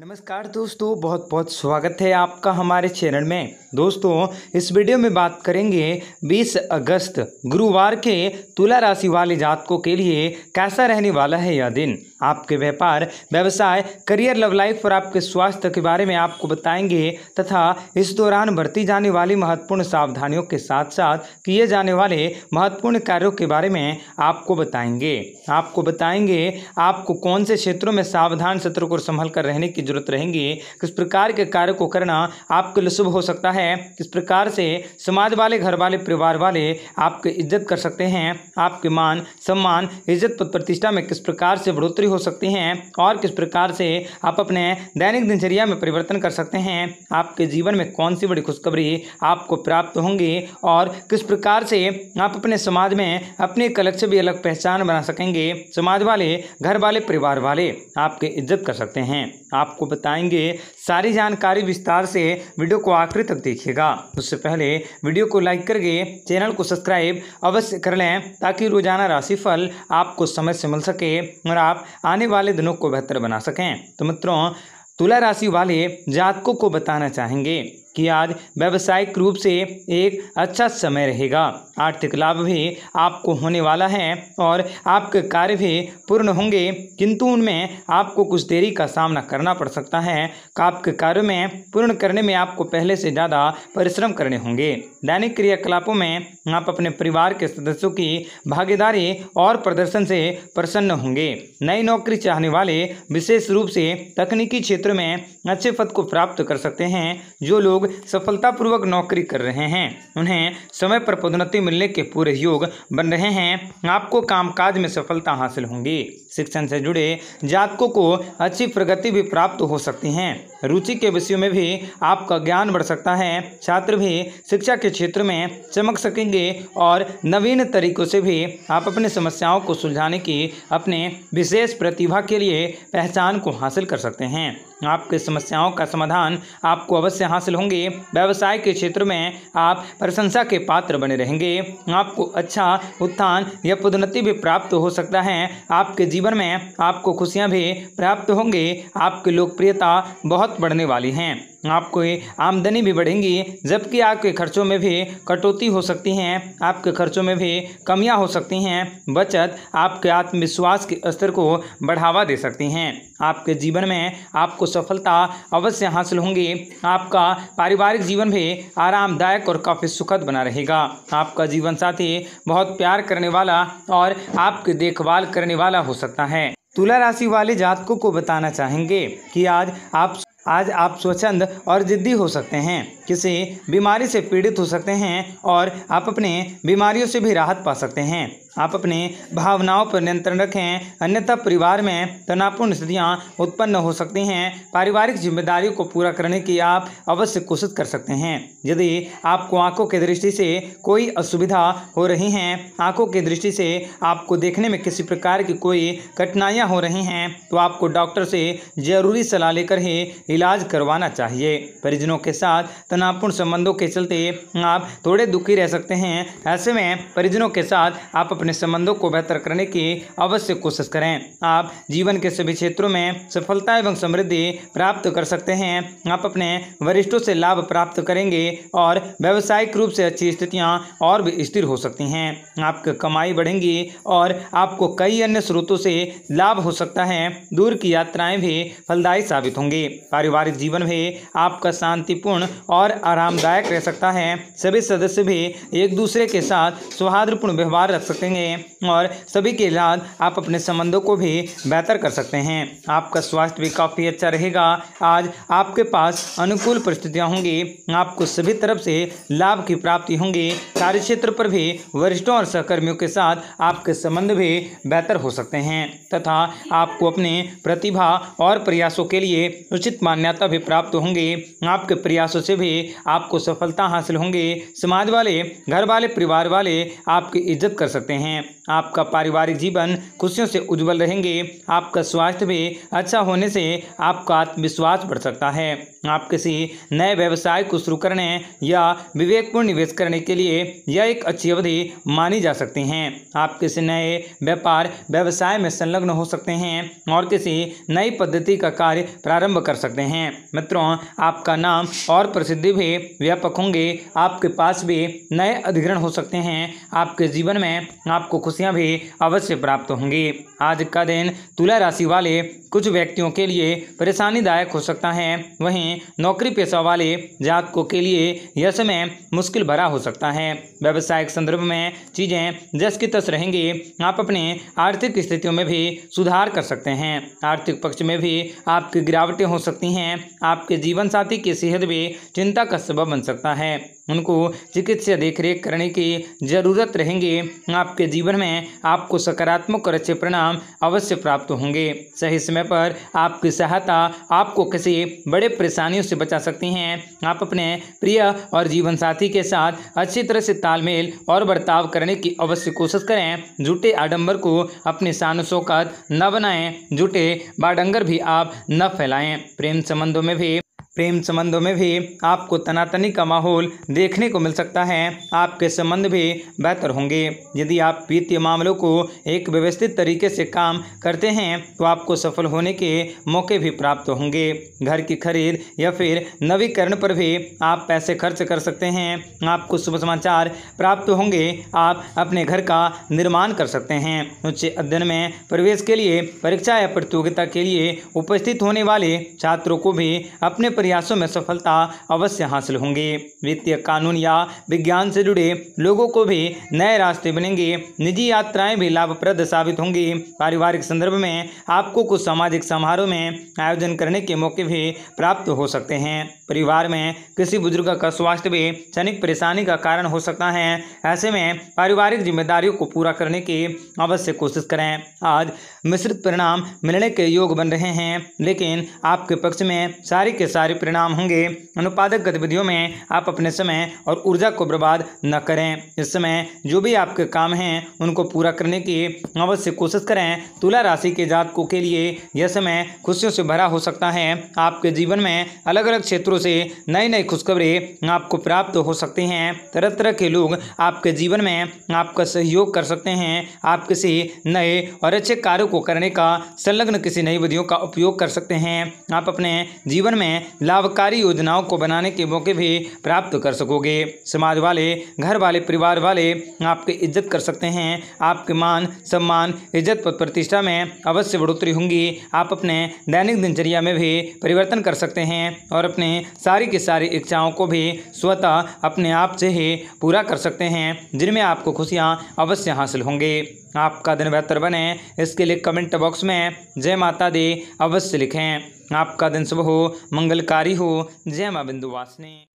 नमस्कार दोस्तों बहुत बहुत स्वागत है आपका हमारे चैनल में दोस्तों इस वीडियो में बात करेंगे 20 अगस्त गुरुवार के तुला राशि वाले जातकों के लिए कैसा रहने वाला है यह दिन आपके व्यापार व्यवसाय करियर लव लाइफ और आपके स्वास्थ्य के बारे में आपको बताएंगे तथा इस दौरान बरती जाने वाली महत्वपूर्ण सावधानियों के साथ साथ किए जाने वाले महत्वपूर्ण कार्यों के बारे में आपको बताएंगे आपको बताएंगे आपको कौन से क्षेत्रों में सावधान सतर्क और संभल कर रहने की जरूरत रहेंगी किस प्रकार के कार्य को करना आपके लिए शुभ हो सकता है किस प्रकार से समाज वाले घर वाले परिवार वाले आपकी इज्जत कर सकते हैं आपके मान सम्मान इज्जत प्रतिष्ठा में किस प्रकार से बढ़ोतरी हो सकती हैं और किस प्रकार से आप अपने दैनिक दिनचर्या में परिवर्तन कर सकते हैं आपके जीवन में कौन सी बड़ी खुशखबरी आपको प्राप्त होंगी और किस प्रकार से आप अपने समाज में अपने कलक से भी अलग पहचान बना सकेंगे समाज वाले घर वाले परिवार वाले आपकी इज्जत कर सकते हैं आपको बताएंगे सारी जानकारी विस्तार से वीडियो को आखिर तक देखिएगा उससे पहले वीडियो को लाइक करके चैनल को सब्सक्राइब अवश्य कर लें ताकि रोजाना राशिफल आपको समय से मिल सके और आप आने वाले दिनों को बेहतर बना सकें तो मित्रों तुला राशि वाले जातकों को बताना चाहेंगे कि आज व्यावसायिक रूप से एक अच्छा समय रहेगा आर्थिक लाभ भी आपको होने वाला है और आपके कार्य भी पूर्ण होंगे किंतु उनमें आपको कुछ देरी का सामना करना पड़ सकता है आपके कार्यों में पूर्ण करने में आपको पहले से ज़्यादा परिश्रम करने होंगे दैनिक क्रियाकलापों में आप अपने परिवार के सदस्यों की भागीदारी और प्रदर्शन से प्रसन्न होंगे नई नौकरी चाहने वाले विशेष रूप से तकनीकी क्षेत्र में अच्छे पद को प्राप्त कर सकते हैं जो लोग लोग सफलतापूर्वक नौकरी कर रहे हैं उन्हें समय पर पदोन्नति मिलने के पूरे योग बन रहे हैं आपको कामकाज में सफलता हासिल होंगी शिक्षण से जुड़े जातकों को अच्छी प्रगति भी प्राप्त हो सकती हैं रुचि के विषयों में भी आपका ज्ञान बढ़ सकता है छात्र भी शिक्षा के क्षेत्र में चमक सकेंगे और नवीन तरीकों से भी आप अपनी समस्याओं को सुलझाने की अपने विशेष प्रतिभा के लिए पहचान को हासिल कर सकते हैं आपके समस्याओं का समाधान आपको अवश्य हासिल होंगे व्यवसाय के क्षेत्र में आप प्रशंसा के पात्र बने रहेंगे आपको अच्छा उत्थान या पदोन्नति भी प्राप्त हो सकता है आपके जीवन जीवन में आपको खुशियाँ भी प्राप्त होंगी आपकी लोकप्रियता बहुत बढ़ने वाली हैं आपकी आमदनी भी बढ़ेंगी जबकि आपके खर्चों में भी कटौती हो सकती है आपके खर्चों में भी कमियाँ हो सकती हैं बचत आपके आत्मविश्वास के स्तर को बढ़ावा दे सकती हैं आपके जीवन में आपको सफलता अवश्य हासिल होंगी आपका पारिवारिक जीवन भी आरामदायक और काफ़ी सुखद बना रहेगा आपका जीवन साथी बहुत प्यार करने वाला और आपकी देखभाल करने वाला हो सकता है तुला राशि वाले जातकों को बताना चाहेंगे कि आज आप आज आप स्वच्छंद और ज़िद्दी हो सकते हैं किसी बीमारी से पीड़ित हो सकते हैं और आप अपने बीमारियों से भी राहत पा सकते हैं आप अपनी भावनाओं पर नियंत्रण रखें अन्यथा परिवार में तनावपूर्ण स्थितियाँ उत्पन्न हो सकती हैं पारिवारिक जिम्मेदारियों को पूरा करने की आप अवश्य कोशिश कर सकते हैं यदि आपको आंखों की दृष्टि से कोई असुविधा हो रही है आंखों की दृष्टि से आपको देखने में किसी प्रकार की कोई कठिनाइयाँ हो रही हैं तो आपको डॉक्टर से जरूरी सलाह लेकर ही इलाज करवाना चाहिए परिजनों के साथ तनावपूर्ण संबंधों के चलते आप थोड़े दुखी रह सकते हैं ऐसे में परिजनों के साथ आप अपने अपने संबंधों को बेहतर करने की अवश्य कोशिश करें आप जीवन के सभी क्षेत्रों में सफलता एवं समृद्धि प्राप्त कर सकते हैं आप अपने वरिष्ठों से लाभ प्राप्त करेंगे और व्यावसायिक रूप से अच्छी स्थितियाँ और भी स्थिर हो सकती हैं आपकी कमाई बढ़ेंगी और आपको कई अन्य स्रोतों से लाभ हो सकता है दूर की यात्राएं भी फलदायी साबित होंगी पारिवारिक जीवन भी आपका शांतिपूर्ण और आरामदायक रह सकता है सभी सदस्य भी एक दूसरे के साथ सौहार्दपूर्ण व्यवहार रख सकते करेंगे और सभी के साथ आप अपने संबंधों को भी बेहतर कर सकते हैं आपका स्वास्थ्य भी काफ़ी अच्छा रहेगा आज आपके पास अनुकूल परिस्थितियाँ होंगी आपको सभी तरफ से लाभ की प्राप्ति होंगी कार्य क्षेत्र पर भी वरिष्ठों और सहकर्मियों के साथ आपके संबंध भी बेहतर हो सकते हैं तथा आपको अपने प्रतिभा और प्रयासों के लिए उचित मान्यता भी प्राप्त होंगी आपके प्रयासों से भी आपको सफलता हासिल होंगी समाज वाले घर वाले परिवार वाले आपकी इज्जत कर सकते हैं हैं आपका पारिवारिक जीवन खुशियों से उज्जवल रहेंगे आपका स्वास्थ्य भी अच्छा होने से आपका आत्मविश्वास बढ़ सकता है आप किसी नए व्यवसाय को शुरू करने या विवेकपूर्ण निवेश करने के लिए यह एक अच्छी अवधि मानी जा सकती हैं आप किसी नए व्यापार व्यवसाय में संलग्न हो सकते हैं और किसी नई पद्धति का कार्य प्रारंभ कर सकते हैं मित्रों आपका नाम और प्रसिद्धि भी व्यापक होंगे आपके पास भी नए अधिग्रहण हो सकते हैं आपके जीवन में आपको खुश खुशियां भी अवश्य प्राप्त होंगी आज का दिन तुला राशि वाले कुछ व्यक्तियों के लिए परेशानीदायक हो सकता है वहीं नौकरी पेशा वाले जातकों के लिए यह समय मुश्किल भरा हो सकता है व्यावसायिक संदर्भ में चीज़ें जस की तस रहेंगी आप अपने आर्थिक स्थितियों में भी सुधार कर सकते हैं आर्थिक पक्ष में भी आपकी गिरावटें हो सकती हैं आपके जीवन साथी की सेहत भी चिंता का सबब बन सकता है उनको चिकित्सा देखरेख करने की ज़रूरत रहेंगी आपके जीवन में हैं आपको सकारात्मक और अच्छे परिणाम अवश्य प्राप्त होंगे सही समय पर आपकी सहायता आपको किसी बड़े परेशानियों से बचा सकती हैं आप अपने प्रिय और जीवन साथी के साथ अच्छी तरह से तालमेल और बर्ताव करने की अवश्य कोशिश करें जूटे आडंबर को अपने शान शौकत न बनाएं जूटे बाडंगर भी आप न फैलाएं प्रेम संबंधों में भी प्रेम संबंधों में भी आपको तनातनी का माहौल देखने को मिल सकता है आपके संबंध भी बेहतर होंगे यदि आप वित्तीय मामलों को एक व्यवस्थित तरीके से काम करते हैं तो आपको सफल होने के मौके भी प्राप्त होंगे घर की खरीद या फिर नवीकरण पर भी आप पैसे खर्च कर सकते हैं आपको शुभ समाचार प्राप्त होंगे आप अपने घर का निर्माण कर सकते हैं उच्च अध्ययन में प्रवेश के लिए परीक्षा या प्रतियोगिता के लिए उपस्थित होने वाले छात्रों को भी अपने प्रयासों में सफलता अवश्य हासिल होंगी वित्तीय कानून या विज्ञान से जुड़े लोगों को भी नए रास्ते बनेंगे निजी यात्राएं भी लाभप्रद साबित होंगी पारिवारिक संदर्भ में आपको कुछ सामाजिक समारोह में आयोजन करने के मौके भी प्राप्त हो सकते हैं परिवार में किसी बुजुर्ग का स्वास्थ्य भी क्षणिक परेशानी का कारण हो सकता है ऐसे में पारिवारिक जिम्मेदारियों को पूरा करने की अवश्य कोशिश करें आज मिश्रित परिणाम मिलने के योग बन रहे हैं लेकिन आपके पक्ष में सारी के सारी कार्य परिणाम होंगे अनुपादक गतिविधियों में आप अपने समय और ऊर्जा को बर्बाद न करें इस समय जो भी आपके काम हैं उनको पूरा करने की अवश्य कोशिश करें तुला राशि के जातकों के लिए यह समय खुशियों से भरा हो सकता है आपके जीवन में अलग अलग क्षेत्रों से नई नई खुशखबरी आपको प्राप्त हो सकती हैं तरह तरह के लोग आपके जीवन में आपका सहयोग कर सकते हैं आप किसी नए और अच्छे कार्यों को करने का संलग्न किसी नई विधियों का उपयोग कर सकते हैं आप अपने जीवन में लाभकारी योजनाओं को बनाने के मौके भी प्राप्त कर सकोगे समाज वाले घर वाले परिवार वाले आपकी इज्जत कर सकते हैं आपके मान सम्मान इज्जत पद प्रतिष्ठा में अवश्य बढ़ोतरी होंगी आप अपने दैनिक दिनचर्या में भी परिवर्तन कर सकते हैं और अपने सारी की सारी इच्छाओं को भी स्वतः अपने आप से ही पूरा कर सकते हैं जिनमें आपको खुशियाँ अवश्य हासिल होंगे आपका दिन बेहतर बने इसके लिए कमेंट बॉक्स में जय माता दी अवश्य लिखें आपका दिन शुभ हो मंगलकारी हो जय माँ बिंदुवासिनी